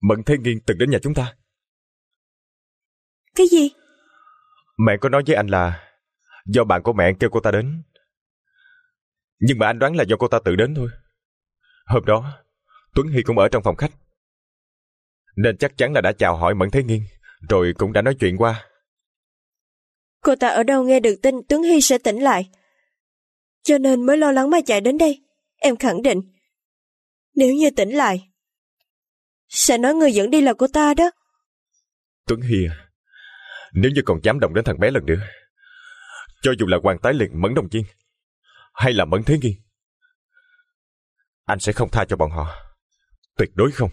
Mận Thế Nghiên từng đến nhà chúng ta. Cái gì? Mẹ có nói với anh là do bạn của mẹ kêu cô ta đến. Nhưng mà anh đoán là do cô ta tự đến thôi. Hôm đó, Tuấn Hy cũng ở trong phòng khách. Nên chắc chắn là đã chào hỏi Mận Thế Nghiên, rồi cũng đã nói chuyện qua. Cô ta ở đâu nghe được tin Tuấn Hy sẽ tỉnh lại. Cho nên mới lo lắng mà chạy đến đây. Em khẳng định, nếu như tỉnh lại, sẽ nói người dẫn đi là của ta đó. Tuấn Hy à, nếu như còn dám động đến thằng bé lần nữa, cho dù là Hoàng Tái Liền Mẫn Đồng Chiên, hay là Mẫn Thế nghi, anh sẽ không tha cho bọn họ. Tuyệt đối không.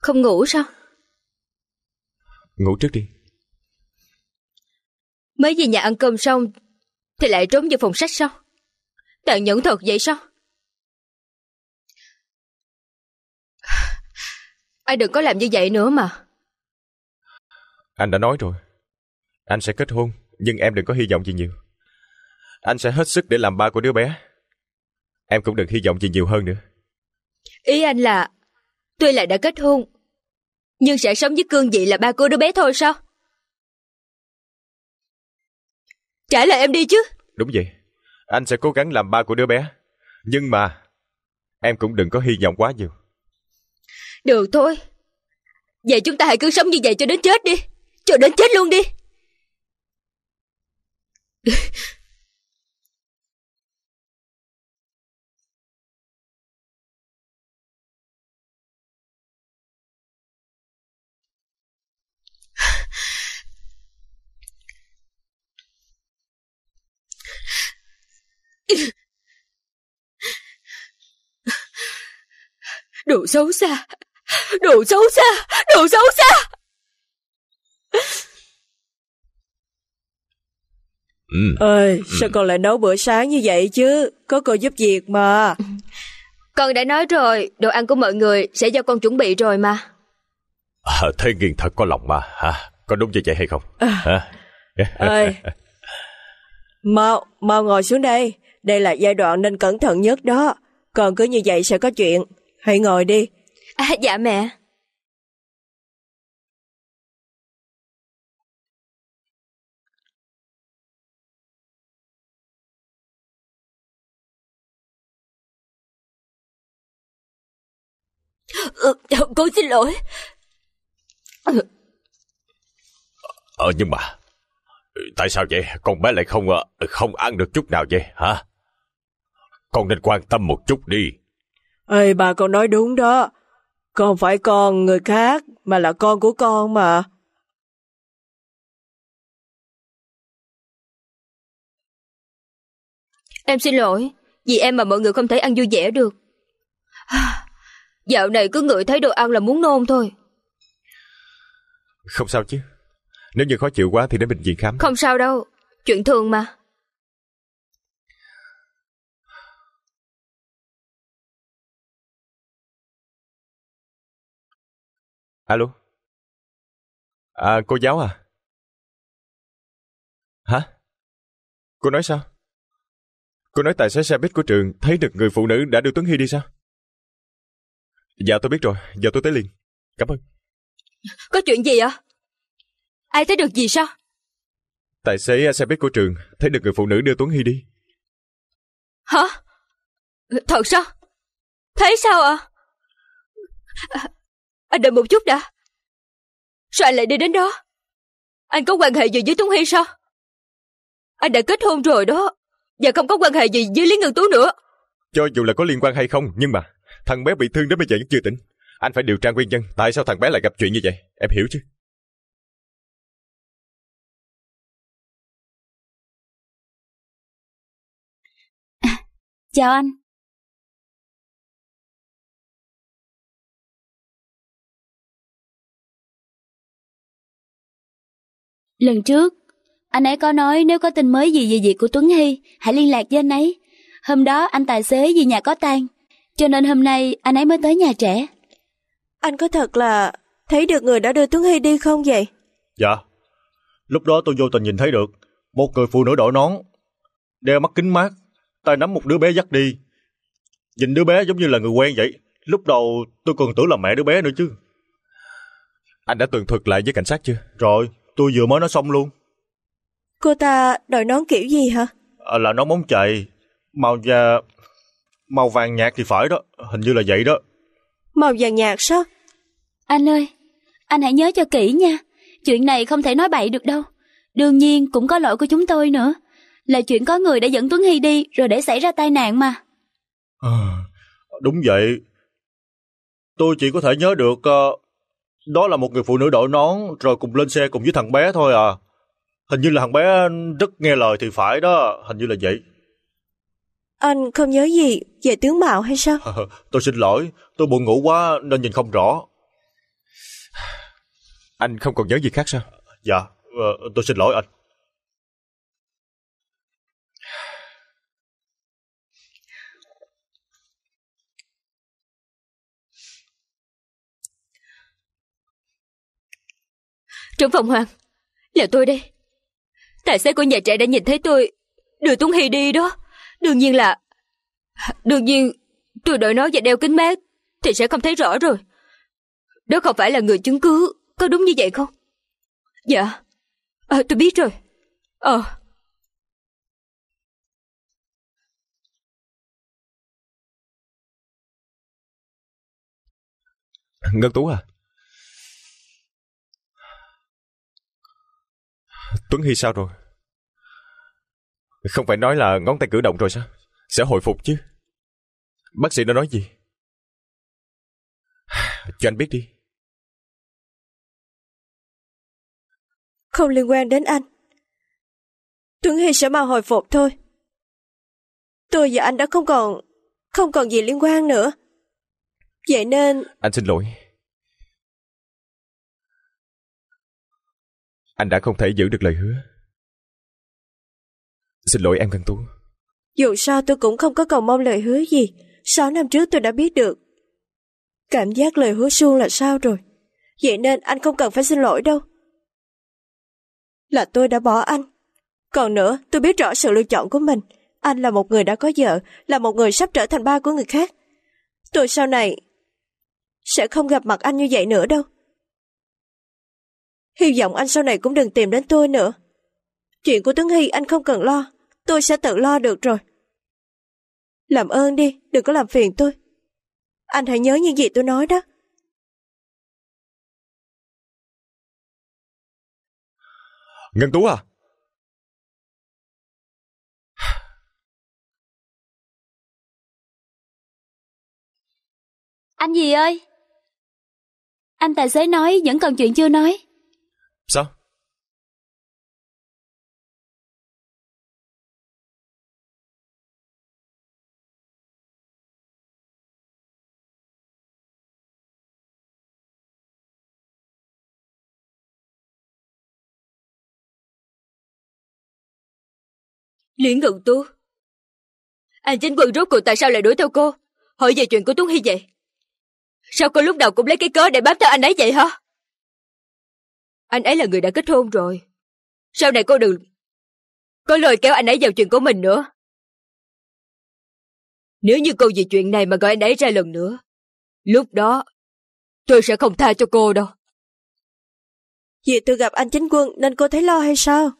Không ngủ sao? Ngủ trước đi. Mới về nhà ăn cơm xong thì lại trốn vào phòng sách sao? Tàn nhẫn thật vậy sao? Ai đừng có làm như vậy nữa mà. Anh đã nói rồi. Anh sẽ kết hôn, nhưng em đừng có hy vọng gì nhiều. Anh sẽ hết sức để làm ba của đứa bé. Em cũng đừng hy vọng gì nhiều hơn nữa. Ý anh là tuy là đã kết hôn, nhưng sẽ sống với cương vị là ba của đứa bé thôi sao? Trả lời em đi chứ. Đúng vậy, anh sẽ cố gắng làm ba của đứa bé. Nhưng mà, em cũng đừng có hy vọng quá nhiều. Được thôi, vậy chúng ta hãy cứ sống như vậy cho đến chết đi. Cho đến chết luôn đi. Đồ xấu xa Đồ xấu xa Đồ xấu xa ừ. Ơi ừ. sao ừ. con lại nấu bữa sáng như vậy chứ Có cô giúp việc mà Con đã nói rồi Đồ ăn của mọi người sẽ do con chuẩn bị rồi mà à, Thế nghiêng thật có lòng mà hả? Có đúng như vậy hay không à. hả? Ơi Mau Mau ngồi xuống đây đây là giai đoạn nên cẩn thận nhất đó. Còn cứ như vậy sẽ có chuyện. Hãy ngồi đi. À, dạ mẹ. Ừ, cô xin lỗi. Ừ. Ờ nhưng mà tại sao vậy? Con bé lại không ờ, không ăn được chút nào vậy hả? con nên quan tâm một chút đi. Ê, bà con nói đúng đó. Con phải con người khác, mà là con của con mà. Em xin lỗi, vì em mà mọi người không thể ăn vui vẻ được. Dạo này cứ ngửi thấy đồ ăn là muốn nôn thôi. Không sao chứ. Nếu như khó chịu quá thì đến bệnh viện khám. Không sao đâu, chuyện thường mà. Alo? À, cô giáo à? Hả? Cô nói sao? Cô nói tài xế xe buýt của trường thấy được người phụ nữ đã đưa Tuấn Hy đi sao? Dạ tôi biết rồi, giờ tôi tới liền. Cảm ơn. Có chuyện gì ạ? Ai thấy được gì sao? Tài xế xe buýt của trường thấy được người phụ nữ đưa Tuấn Hy đi. Hả? Thật sao? Thấy sao ạ? À? Anh đợi một chút đã. Sao anh lại đi đến đó? Anh có quan hệ gì với Tuấn Hy sao? Anh đã kết hôn rồi đó. Và không có quan hệ gì với Lý Ngân Tú nữa. Cho dù là có liên quan hay không, nhưng mà thằng bé bị thương đến bây giờ vẫn chưa tỉnh. Anh phải điều tra nguyên nhân tại sao thằng bé lại gặp chuyện như vậy. Em hiểu chứ? Chào anh. Lần trước, anh ấy có nói nếu có tin mới gì về việc của Tuấn Hy, hãy liên lạc với anh ấy. Hôm đó anh tài xế vì nhà có tang cho nên hôm nay anh ấy mới tới nhà trẻ. Anh có thật là thấy được người đã đưa Tuấn Hy đi không vậy? Dạ, lúc đó tôi vô tình nhìn thấy được một người phụ nữ đội nón, đeo mắt kính mát, tay nắm một đứa bé dắt đi. Nhìn đứa bé giống như là người quen vậy, lúc đầu tôi còn tưởng là mẹ đứa bé nữa chứ. Anh đã tường thuật lại với cảnh sát chưa? Rồi, tôi vừa mới nói xong luôn. Cô ta đòi nón kiểu gì hả? À, là nón bóng chày, màu và màu vàng nhạt thì phải đó, hình như là vậy đó. Màu vàng nhạt sao? Anh ơi, anh hãy nhớ cho kỹ nha, chuyện này không thể nói bậy được đâu. Đương nhiên cũng có lỗi của chúng tôi nữa, là chuyện có người đã dẫn Tuấn Hy đi rồi để xảy ra tai nạn mà. À, đúng vậy, tôi chỉ có thể nhớ được uh, đó là một người phụ nữ đội nón rồi cùng lên xe cùng với thằng bé thôi à. Hình như là thằng bé rất nghe lời thì phải đó, hình như là vậy. Anh không nhớ gì về tướng mạo hay sao? tôi xin lỗi, tôi buồn ngủ quá nên nhìn không rõ. Anh không còn nhớ gì khác sao? Dạ, ờ, tôi xin lỗi anh. Trưởng phong hoàng, là tôi đây. Tài xế của nhà trẻ đã nhìn thấy tôi đưa Tuấn Hy đi đó. Đương nhiên là... Đương nhiên, tôi đợi nó và đeo kính mát thì sẽ không thấy rõ rồi. Đó không phải là người chứng cứ, có đúng như vậy không? Dạ, à, tôi biết rồi. Ờ... À. Ngân Tú à Tuấn Hy sao rồi? Không phải nói là ngón tay cử động rồi sao? Sẽ hồi phục chứ. Bác sĩ đã nói gì? Cho anh biết đi. Không liên quan đến anh. Tuấn Hy sẽ mau hồi phục thôi. Tôi và anh đã không còn... không còn gì liên quan nữa. Vậy nên... Anh xin lỗi. Anh đã không thể giữ được lời hứa Xin lỗi em Ngân Tú Dù sao tôi cũng không có cầu mong lời hứa gì Sáu năm trước tôi đã biết được Cảm giác lời hứa suông là sao rồi Vậy nên anh không cần phải xin lỗi đâu Là tôi đã bỏ anh Còn nữa tôi biết rõ sự lựa chọn của mình Anh là một người đã có vợ Là một người sắp trở thành ba của người khác Tôi sau này Sẽ không gặp mặt anh như vậy nữa đâu hy vọng anh sau này cũng đừng tìm đến tôi nữa. Chuyện của Tuấn Hy anh không cần lo, tôi sẽ tự lo được rồi. Làm ơn đi, đừng có làm phiền tôi. Anh hãy nhớ những gì tôi nói đó. Ngân Tú à? Anh gì ơi? Anh tài xế nói vẫn còn chuyện chưa nói. Sao? Luyện ngự tu Anh à, chính quân rốt cuộc tại sao lại đuổi theo cô Hỏi về chuyện của Tuấn Hy vậy Sao cô lúc đầu cũng lấy cái cớ để bám theo anh ấy vậy hả anh ấy là người đã kết hôn rồi. Sau này cô đừng có lời kéo anh ấy vào chuyện của mình nữa. Nếu như cô vì chuyện này mà gọi anh ấy ra lần nữa, lúc đó tôi sẽ không tha cho cô đâu. Vì tôi gặp anh chính quân nên cô thấy lo hay sao?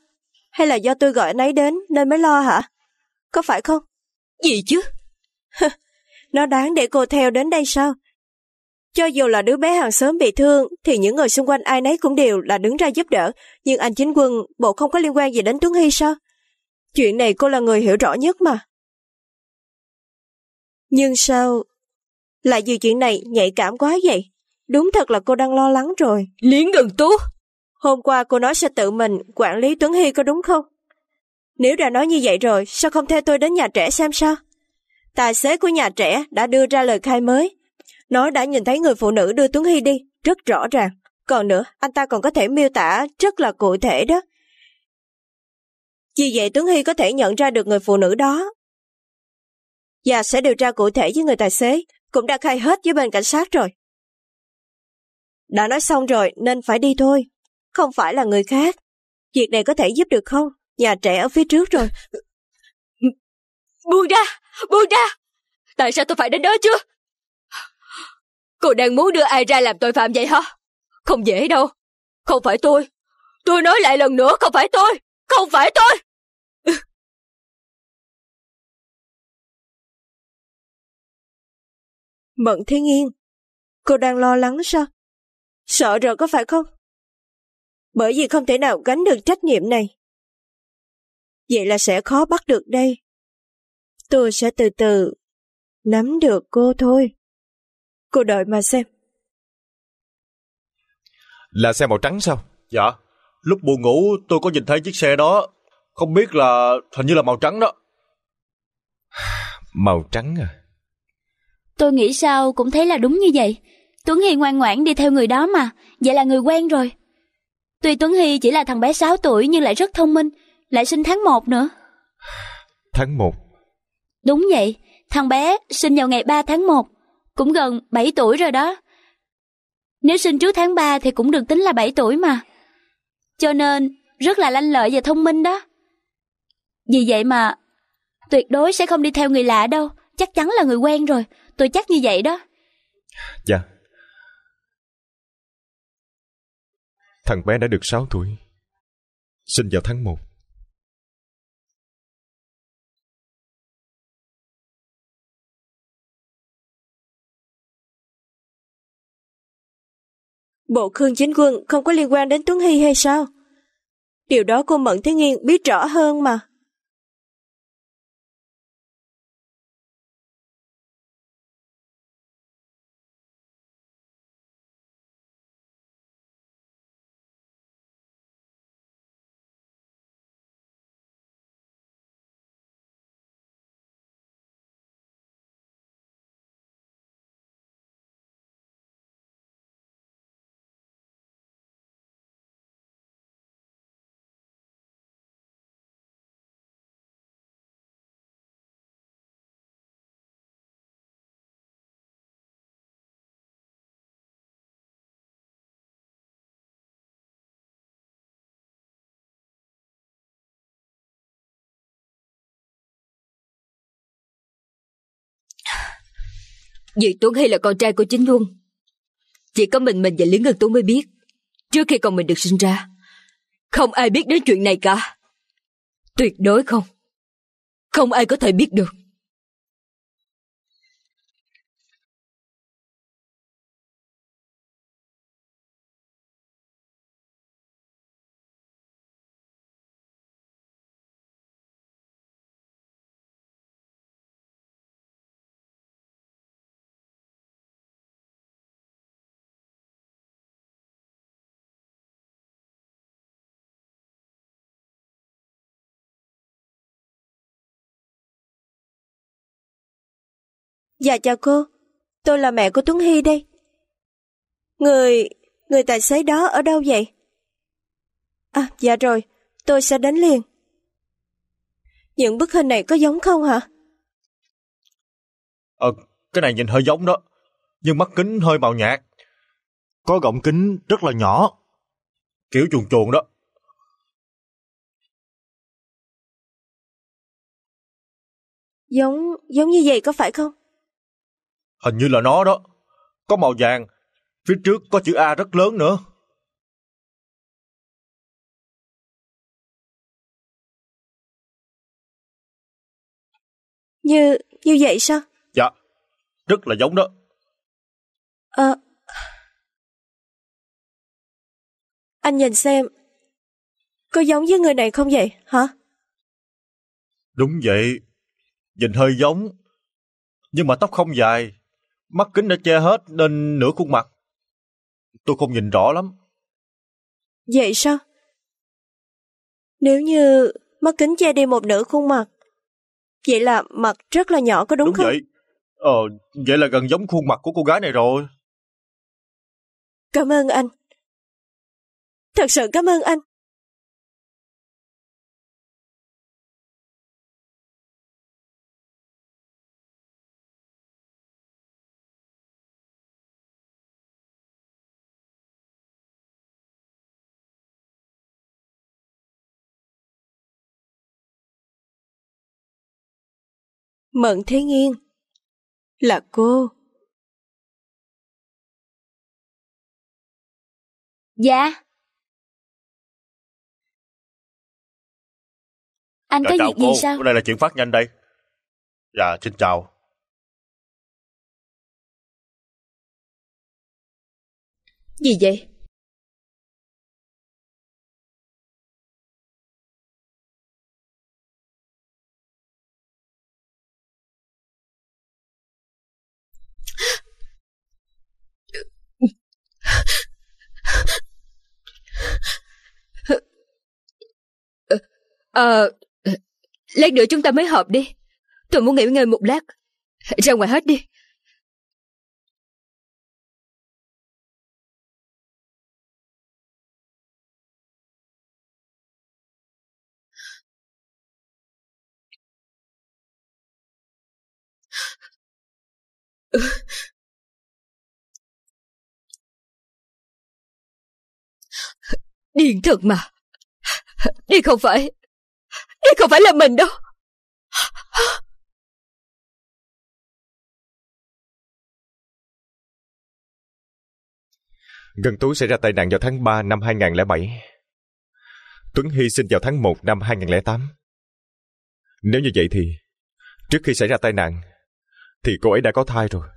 Hay là do tôi gọi anh ấy đến nên mới lo hả? Có phải không? Gì chứ? Nó đáng để cô theo đến đây sao? Cho dù là đứa bé hàng xóm bị thương thì những người xung quanh ai nấy cũng đều là đứng ra giúp đỡ, nhưng anh chính quân bộ không có liên quan gì đến Tuấn Hy sao? Chuyện này cô là người hiểu rõ nhất mà. Nhưng sao... Lại vì chuyện này nhạy cảm quá vậy? Đúng thật là cô đang lo lắng rồi. Liễn gần tú! Hôm qua cô nói sẽ tự mình quản lý Tuấn Hy có đúng không? Nếu đã nói như vậy rồi, sao không theo tôi đến nhà trẻ xem sao? Tài xế của nhà trẻ đã đưa ra lời khai mới. Nó đã nhìn thấy người phụ nữ đưa Tuấn Hy đi, rất rõ ràng. Còn nữa, anh ta còn có thể miêu tả rất là cụ thể đó. Vì vậy Tuấn Hy có thể nhận ra được người phụ nữ đó. Và sẽ điều tra cụ thể với người tài xế, cũng đã khai hết với bên cảnh sát rồi. Đã nói xong rồi nên phải đi thôi, không phải là người khác. Việc này có thể giúp được không? Nhà trẻ ở phía trước rồi. Buông ra! Buông ra! Tại sao tôi phải đến đó chứ? Cô đang muốn đưa ai ra làm tội phạm vậy hả? Không dễ đâu. Không phải tôi. Tôi nói lại lần nữa không phải tôi. Không phải tôi. Mận Thiên Yên, cô đang lo lắng sao? Sợ rồi có phải không? Bởi vì không thể nào gánh được trách nhiệm này. Vậy là sẽ khó bắt được đây. Tôi sẽ từ từ nắm được cô thôi. Cô đợi mà xem. Là xe màu trắng sao? Dạ. Lúc buồn ngủ tôi có nhìn thấy chiếc xe đó. Không biết là hình như là màu trắng đó. Màu trắng à? Tôi nghĩ sao cũng thấy là đúng như vậy. Tuấn Hy ngoan ngoãn đi theo người đó mà. Vậy là người quen rồi. Tuy Tuấn Hy chỉ là thằng bé 6 tuổi nhưng lại rất thông minh. Lại sinh tháng 1 nữa. Tháng 1? Đúng vậy. Thằng bé sinh vào ngày 3 tháng 1 cũng gần bảy tuổi rồi đó. Nếu sinh trước tháng ba thì cũng được tính là bảy tuổi mà. Cho nên, rất là lanh lợi và thông minh đó. Vì vậy mà, tuyệt đối sẽ không đi theo người lạ đâu, chắc chắn là người quen rồi, tôi chắc như vậy đó. Dạ. Thằng bé đã được sáu tuổi, sinh vào tháng một Bộ Khương Chính Quân không có liên quan đến Tuấn Hy hay sao? Điều đó cô mẫn Thế Nghiên biết rõ hơn mà. Diệp Tuấn hay là con trai của chính Luân Chỉ có mình mình và Lý Ngân Tuấn mới biết Trước khi con mình được sinh ra Không ai biết đến chuyện này cả Tuyệt đối không Không ai có thể biết được Dạ chào cô, tôi là mẹ của Tuấn Hy đây. Người, người tài xế đó ở đâu vậy? À, dạ rồi, tôi sẽ đến liền. Những bức hình này có giống không hả? Ờ, cái này nhìn hơi giống đó, nhưng mắt kính hơi màu nhạt. Có gọng kính rất là nhỏ, kiểu chuồn chuồn đó. Giống, giống như vậy có phải không? Hình như là nó đó. Có màu vàng, phía trước có chữ A rất lớn nữa. Như, như vậy sao? Dạ, rất là giống đó. Ờ, Anh nhìn xem Có giống với người này không vậy hả Đúng vậy Nhìn hơi giống Nhưng mà tóc không dài mắt kính đã che hết nên nửa khuôn mặt. Tôi không nhìn rõ lắm. Vậy sao? Nếu như mắt kính che đi một nửa khuôn mặt, vậy là mặt rất là nhỏ có đúng, đúng không? Đúng vậy. Ờ, vậy là gần giống khuôn mặt của cô gái này rồi. Cảm ơn anh. Thật sự cảm ơn anh. Mận Thế Nghiên. Là cô. Dạ. Anh dạ, có việc cô. gì sao? Đây là chuyện phát nhanh đây. Dạ, xin chào. Gì vậy? Ờ, lát nữa chúng ta mới họp đi. Tôi muốn nghỉ ngơi một lát. Ra ngoài hết đi. Điên thật mà Điên không phải đây không phải là mình đâu Gần Tú xảy ra tai nạn vào tháng 3 năm 2007 Tuấn hy sinh vào tháng 1 năm 2008 Nếu như vậy thì Trước khi xảy ra tai nạn Thì cô ấy đã có thai rồi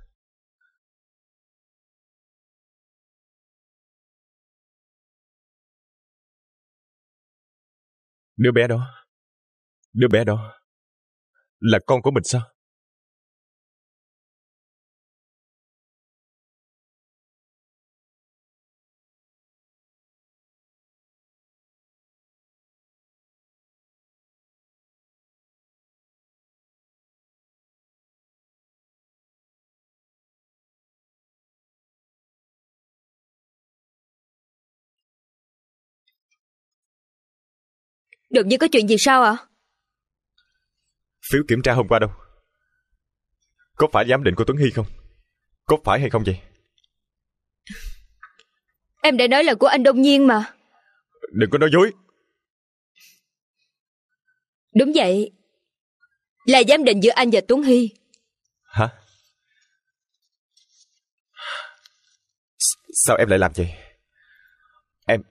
Đứa bé đó Đứa bé đó là con của mình sao? Đột nhiên có chuyện gì sao ạ? Phiếu kiểm tra hôm qua đâu? Có phải giám định của Tuấn Hy không? Có phải hay không vậy? Em đã nói là của anh Đông Nhiên mà Đừng có nói dối Đúng vậy Là giám định giữa anh và Tuấn Hy Hả? Sao em lại làm vậy? Em...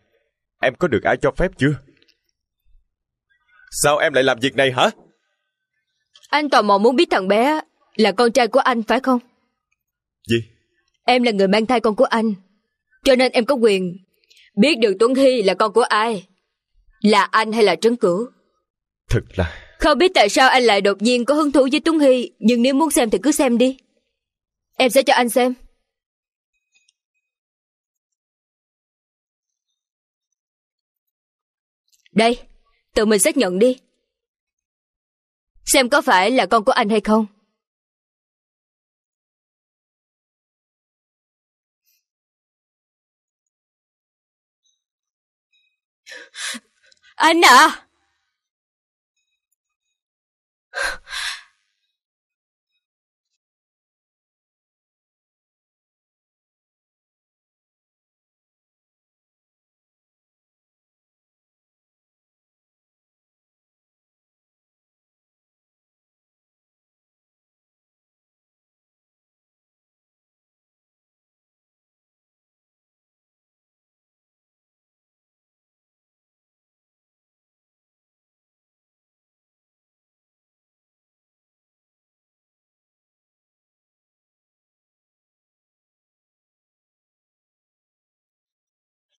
em có được ai cho phép chưa? Sao em lại làm việc này hả? Anh tò mò muốn biết thằng bé là con trai của anh phải không? Gì? Em là người mang thai con của anh. Cho nên em có quyền biết được Tuấn Hy là con của ai. Là anh hay là Trấn Cửu? Thật là... Không biết tại sao anh lại đột nhiên có hứng thú với Tuấn Hy, nhưng nếu muốn xem thì cứ xem đi. Em sẽ cho anh xem. Đây, tự mình xác nhận đi xem có phải là con của anh hay không. Anh à!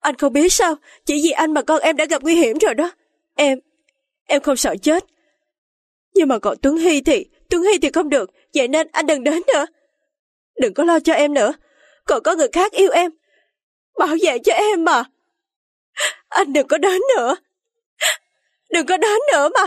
Anh không biết sao, chỉ vì anh mà con em đã gặp nguy hiểm rồi đó. Em, em không sợ chết. Nhưng mà còn Tuấn Hy thì, Tuấn Hy thì không được, vậy nên anh đừng đến nữa. Đừng có lo cho em nữa, còn có người khác yêu em. Bảo vệ cho em mà. Anh đừng có đến nữa. Đừng có đến nữa mà.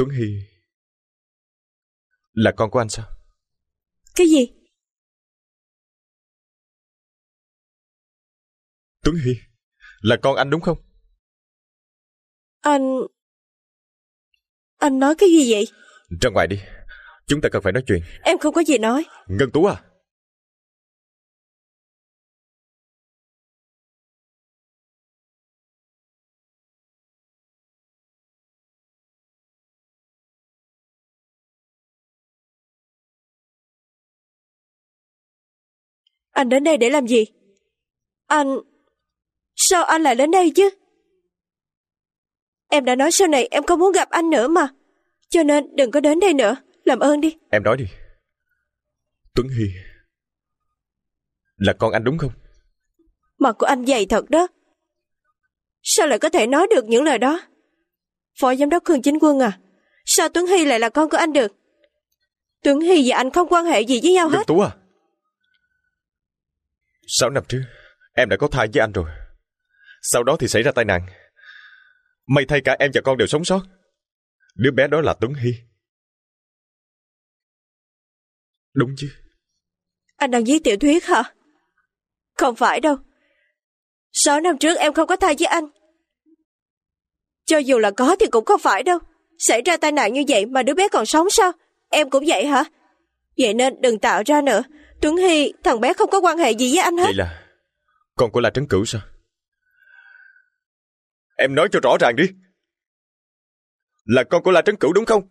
Tuấn Hy Là con của anh sao Cái gì Tuấn Hy Là con anh đúng không Anh Anh nói cái gì vậy Ra ngoài đi Chúng ta cần phải nói chuyện Em không có gì nói Ngân Tú à Anh đến đây để làm gì? Anh... Sao anh lại đến đây chứ? Em đã nói sau này em không muốn gặp anh nữa mà. Cho nên đừng có đến đây nữa. Làm ơn đi. Em nói đi. Tuấn Hy... Là con anh đúng không? Mặt của anh dày thật đó. Sao lại có thể nói được những lời đó? Phó giám đốc Khương Chính Quân à, sao Tuấn Hy lại là con của anh được? Tuấn Hy và anh không quan hệ gì với nhau Dân hết. Tú à, Sáu năm trước, em đã có thai với anh rồi. Sau đó thì xảy ra tai nạn. May thay cả em và con đều sống sót. Đứa bé đó là Tuấn Hy. Đúng chứ? Anh đang viết tiểu thuyết hả? Không phải đâu. Sáu năm trước em không có thai với anh. Cho dù là có thì cũng không phải đâu. Xảy ra tai nạn như vậy mà đứa bé còn sống sao? Em cũng vậy hả? Vậy nên đừng tạo ra nữa. Trấn Hy, thằng bé không có quan hệ gì với anh hết. Vậy là con của La Trấn Cửu sao? Em nói cho rõ ràng đi. Là con của La Trấn Cửu đúng không?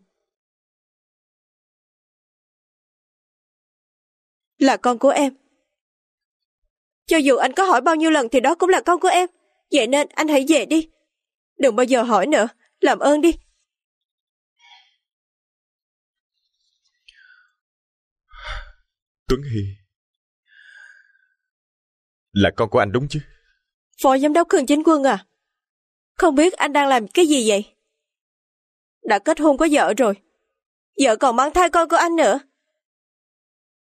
Là con của em. Cho dù anh có hỏi bao nhiêu lần thì đó cũng là con của em. Vậy nên anh hãy về đi. Đừng bao giờ hỏi nữa. Làm ơn đi, Tuấn Hy Là con của anh đúng chứ Phó giám đốc Khương Chính Quân à Không biết anh đang làm cái gì vậy Đã kết hôn có vợ rồi Vợ còn mang thai con của anh nữa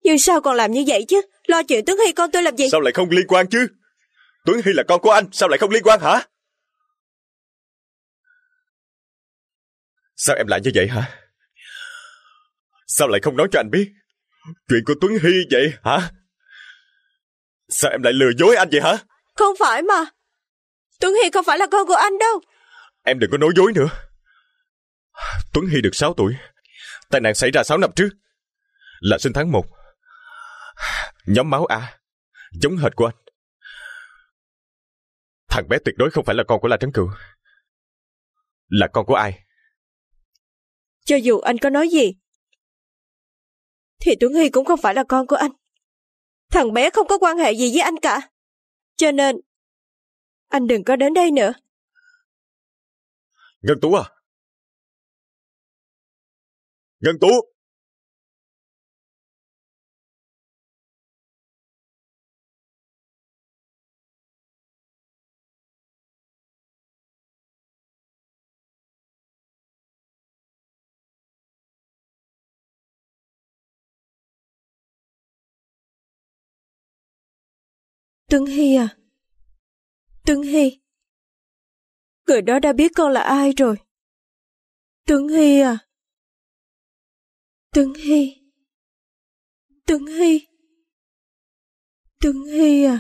Nhưng sao còn làm như vậy chứ Lo chuyện Tuấn Hy con tôi làm gì Sao lại không liên quan chứ Tuấn Hy là con của anh Sao lại không liên quan hả Sao em lại như vậy hả Sao lại không nói cho anh biết Chuyện của Tuấn Hy vậy hả? Sao em lại lừa dối anh vậy hả? Không phải mà. Tuấn Hy không phải là con của anh đâu. Em đừng có nói dối nữa. Tuấn Hy được 6 tuổi. Tai nạn xảy ra 6 năm trước. Là sinh tháng 1. Nhóm máu A. Giống hệt của anh. Thằng bé tuyệt đối không phải là con của La Trắng Cửu. Là con của ai? Cho dù anh có nói gì, thì Tuấn Hy cũng không phải là con của anh. Thằng bé không có quan hệ gì với anh cả. Cho nên, anh đừng có đến đây nữa. Ngân Tú à? Ngân Tú! Tuấn Hy à? Tuấn Hy. Người đó đã biết con là ai rồi. Tuấn Hy à? Tuấn Hy. Tuấn Hy. Tuấn Hy à?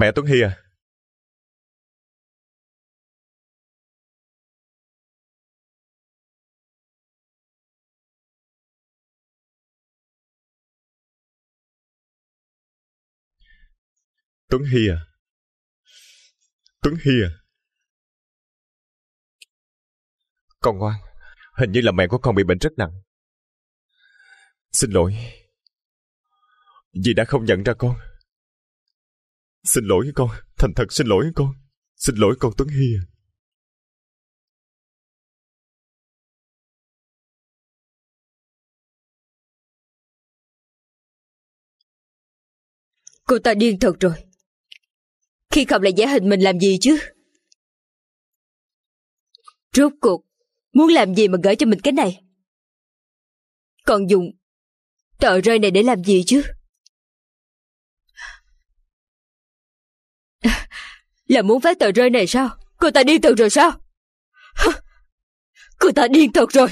Mẹ Tuấn Hy à, Tuấn Hy à? Tuấn Hy à? Con ngoan, hình như là mẹ của con bị bệnh rất nặng. Xin lỗi. dì đã không nhận ra con. Xin lỗi con, thành thật xin lỗi con. Xin lỗi con Tuấn Hy à. Cô ta điên thật rồi. Khi không là giả hình mình làm gì chứ? Rốt cuộc, muốn làm gì mà gửi cho mình cái này? Còn dùng tờ rơi này để làm gì chứ? Là muốn phát tờ rơi này sao? Cô ta điên thật rồi sao? Cô ta điên thật rồi.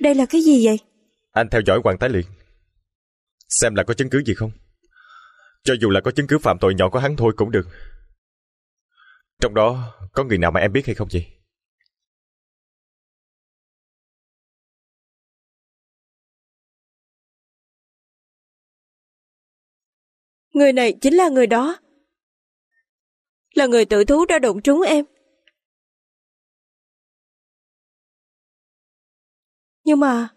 Đây là cái gì vậy? Anh theo dõi Hoàng Thái liền. Xem là có chứng cứ gì không. Cho dù là có chứng cứ phạm tội nhỏ của hắn thôi cũng được. Trong đó có người nào mà em biết hay không vậy? Người này chính là người đó. Là người tự thú đã đụng trúng em. Nhưng mà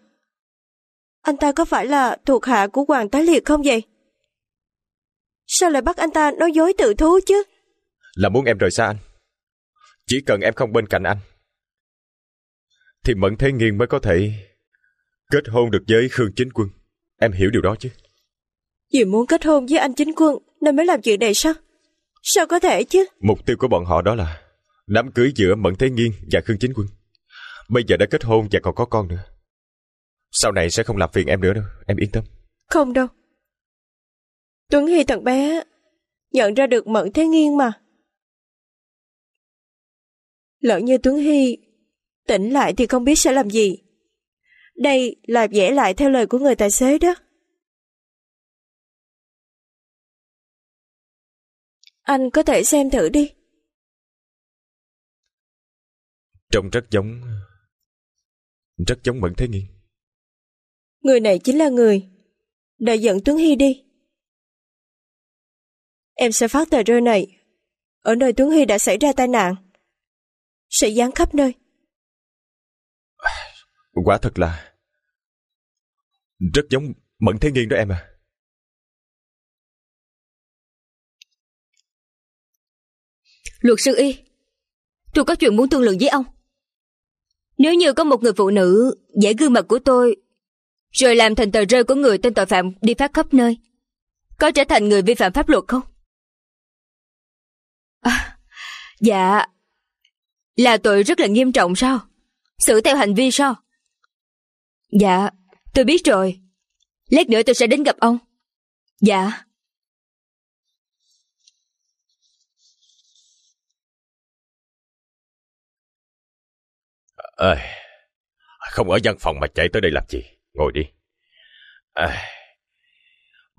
anh ta có phải là thuộc hạ của Hoàng Tái Liệt không vậy? Sao lại bắt anh ta nói dối tự thú chứ? Là muốn em rời xa anh. Chỉ cần em không bên cạnh anh. Thì Mẫn Thế Nghiên mới có thể kết hôn được với Khương Chính Quân. Em hiểu điều đó chứ? Vì muốn kết hôn với anh Chính Quân nên mới làm chuyện này sao? Sao có thể chứ? Mục tiêu của bọn họ đó là đám cưới giữa Mẫn Thế Nghiên và Khương Chính Quân. Bây giờ đã kết hôn và còn có con nữa. Sau này sẽ không làm phiền em nữa đâu Em yên tâm Không đâu Tuấn Hy thằng bé Nhận ra được Mẫn Thế Nghiên mà Lỡ như Tuấn Hy Tỉnh lại thì không biết sẽ làm gì Đây là vẽ lại theo lời của người tài xế đó Anh có thể xem thử đi Trông rất giống Rất giống Mẫn Thế Nghiên người này chính là người. Đợi dẫn Tuấn Hy đi. Em sẽ phát tờ rơi này. Ở nơi Tuấn Hy đã xảy ra tai nạn. Sẽ dán khắp nơi. Quả thật là... Rất giống Mẫn Thế Nghiên đó em à. Luật sư Y, tôi có chuyện muốn thương lượng với ông. Nếu như có một người phụ nữ dễ gương mặt của tôi rồi làm thành tờ rơi của người tên tội phạm đi phát khắp nơi. Có trở thành người vi phạm pháp luật không? À, dạ, là tội rất là nghiêm trọng sao? Xử theo hành vi sao? Dạ, tôi biết rồi. Lát nữa tôi sẽ đến gặp ông. Dạ. Ơi, à, không ở văn phòng mà chạy tới đây làm gì? ngồi đi. À,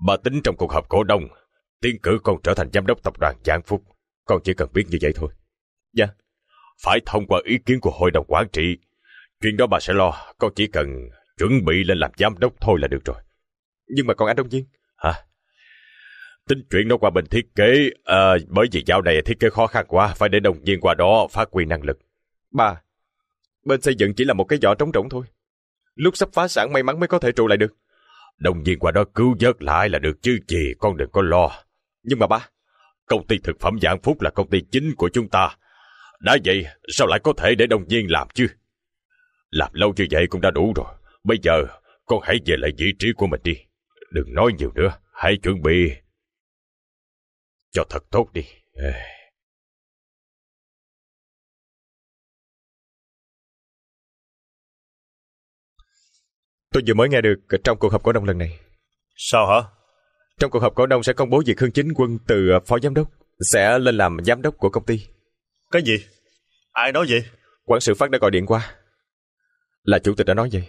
bà tính trong cuộc họp cổ đông, tiến cử con trở thành giám đốc tập đoàn Giang Phúc. Con chỉ cần biết như vậy thôi. Dạ. Phải thông qua ý kiến của hội đồng quản trị. Chuyện đó bà sẽ lo, con chỉ cần chuẩn bị lên làm giám đốc thôi là được rồi. Nhưng mà con anh đông viên. Hả? Tính chuyện nó qua bên thiết kế, à, bởi vì dạo này thiết kế khó khăn quá, phải để Đông viên qua đó phát huy năng lực. Bà, bên xây dựng chỉ là một cái giỏ trống rỗng thôi lúc sắp phá sản may mắn mới có thể trụ lại được. Đồng viên qua đó cứu vớt lại là được chứ gì, con đừng có lo. Nhưng mà ba, công ty thực phẩm dạng phúc là công ty chính của chúng ta. Đã vậy, sao lại có thể để đồng viên làm chứ? Làm lâu như vậy cũng đã đủ rồi. Bây giờ, con hãy về lại vị trí của mình đi. Đừng nói nhiều nữa, hãy chuẩn bị cho thật tốt đi. Ê... Tôi vừa mới nghe được trong cuộc họp cổ đông lần này. Sao hả? Trong cuộc họp cổ đông sẽ công bố việc Hương Chính Quân từ à, phó giám đốc sẽ lên làm giám đốc của công ty. Cái gì? Ai nói vậy? Quản sự phát đã gọi điện qua. Là chủ tịch đã nói vậy.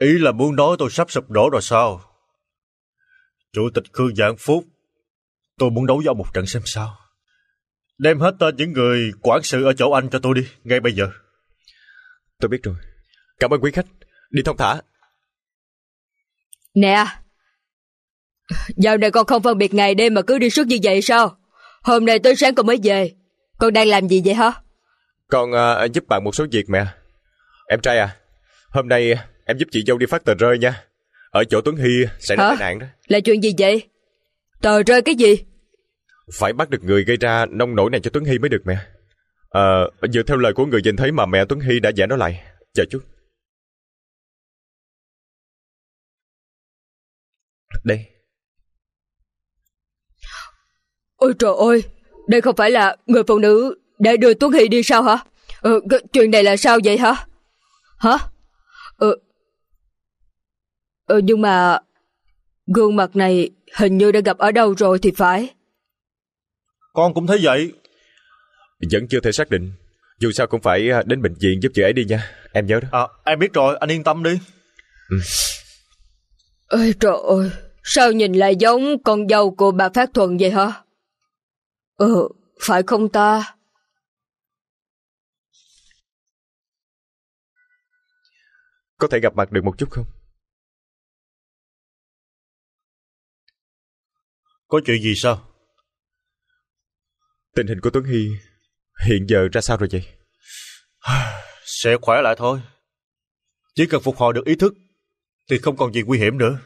Ý là muốn nói tôi sắp sụp đổ rồi sao? Chủ tịch Khương Giảng Phúc, tôi muốn đấu với một trận xem sao. Đem hết tên những người quản sự ở chỗ anh cho tôi đi, ngay bây giờ. Tôi biết rồi. Cảm ơn quý khách. Đi thông thả. Nè. Dạo này con không phân biệt ngày đêm mà cứ đi suốt như vậy sao? Hôm nay tới sáng con mới về. Con đang làm gì vậy hả? Con uh, giúp bạn một số việc mẹ. Em trai à, hôm nay em giúp chị dâu đi phát tờ rơi nha. Ở chỗ Tuấn Hy sẽ ra tai nạn đó. Là chuyện gì vậy? Tờ rơi cái gì? Phải bắt được người gây ra nông nổi này cho Tuấn Hy mới được mẹ. À, dựa theo lời của người nhìn thấy mà mẹ Tuấn Hy đã giải nó lại. Chờ chút. Đây. Ôi trời ơi, đây không phải là người phụ nữ đã đưa Tuấn Hy đi sao hả? Ừ, chuyện này là sao vậy hả? Hả? Ừ. ừ, nhưng mà gương mặt này hình như đã gặp ở đâu rồi thì phải. Con cũng thấy vậy, vẫn chưa thể xác định. Dù sao cũng phải à, đến bệnh viện giúp chị ấy đi nha. Em nhớ đó. À, em biết rồi, anh yên tâm đi. Ừ. Ôi trời ơi, sao nhìn lại giống con dâu của bà Phát Thuận vậy hả? Ừ, phải không ta? Có thể gặp mặt được một chút không? Có chuyện gì sao? Tình hình của Tuấn Hy Hiện giờ ra sao rồi vậy? Sẽ khỏe lại thôi. Chỉ cần phục hồi được ý thức thì không còn gì nguy hiểm nữa.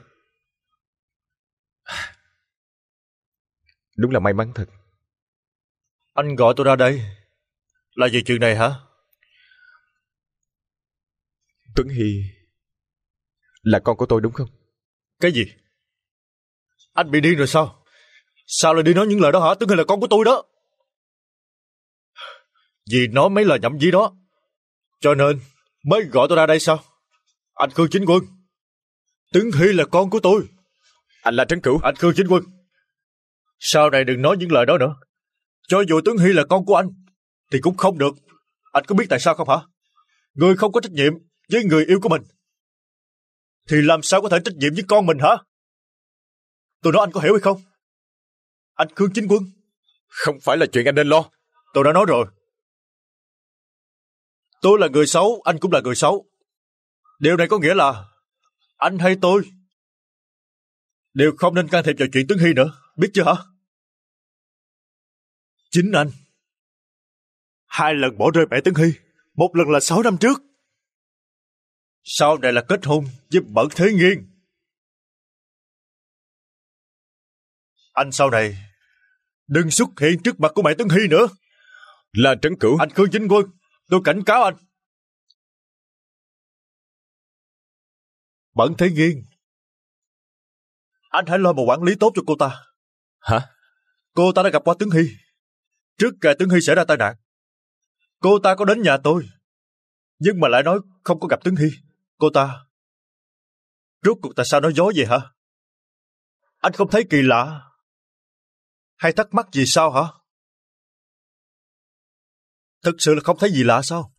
Đúng là may mắn thật. Anh gọi tôi ra đây là vì chuyện này hả? Tuấn Hy là con của tôi đúng không? Cái gì? Anh bị điên rồi sao? Sao lại đi nói những lời đó hả? Tuấn Hy là con của tôi đó vì nó mới là nhậm dí đó. Cho nên, mới gọi tôi ra đây sao? Anh Khương Chính Quân. Tướng Hy là con của tôi. Anh là Trấn Cửu. Anh Khương Chính Quân. Sau này đừng nói những lời đó nữa. Cho dù Tướng Hy là con của anh, thì cũng không được. Anh có biết tại sao không hả? Người không có trách nhiệm với người yêu của mình. Thì làm sao có thể trách nhiệm với con mình hả? Tôi nói anh có hiểu hay không? Anh Khương Chính Quân. Không phải là chuyện anh nên lo. Tôi đã nói rồi. Tôi là người xấu, anh cũng là người xấu. Điều này có nghĩa là anh hay tôi đều không nên can thiệp vào chuyện Tuấn Hy nữa, biết chưa hả? Chính anh. Hai lần bỏ rơi mẹ Tuấn Hy, một lần là sáu năm trước. Sau này là kết hôn với Bẩn Thế Nghiên. Anh sau này đừng xuất hiện trước mặt của mẹ Tuấn Hy nữa. Là Trấn Cửu. Anh Khương Vĩnh Quân Tôi cảnh cáo anh. Bẩn Thế Nghiên. Anh hãy lo một quản lý tốt cho cô ta. Hả? Cô ta đã gặp qua Tướng Hy. Trước kề Tướng Hy xảy ra tai nạn. Cô ta có đến nhà tôi. Nhưng mà lại nói không có gặp Tướng Hy. Cô ta... Rốt cuộc tại sao nói dối vậy hả? Anh không thấy kỳ lạ? Hay thắc mắc gì sao hả? Thật sự là không thấy gì lạ sao?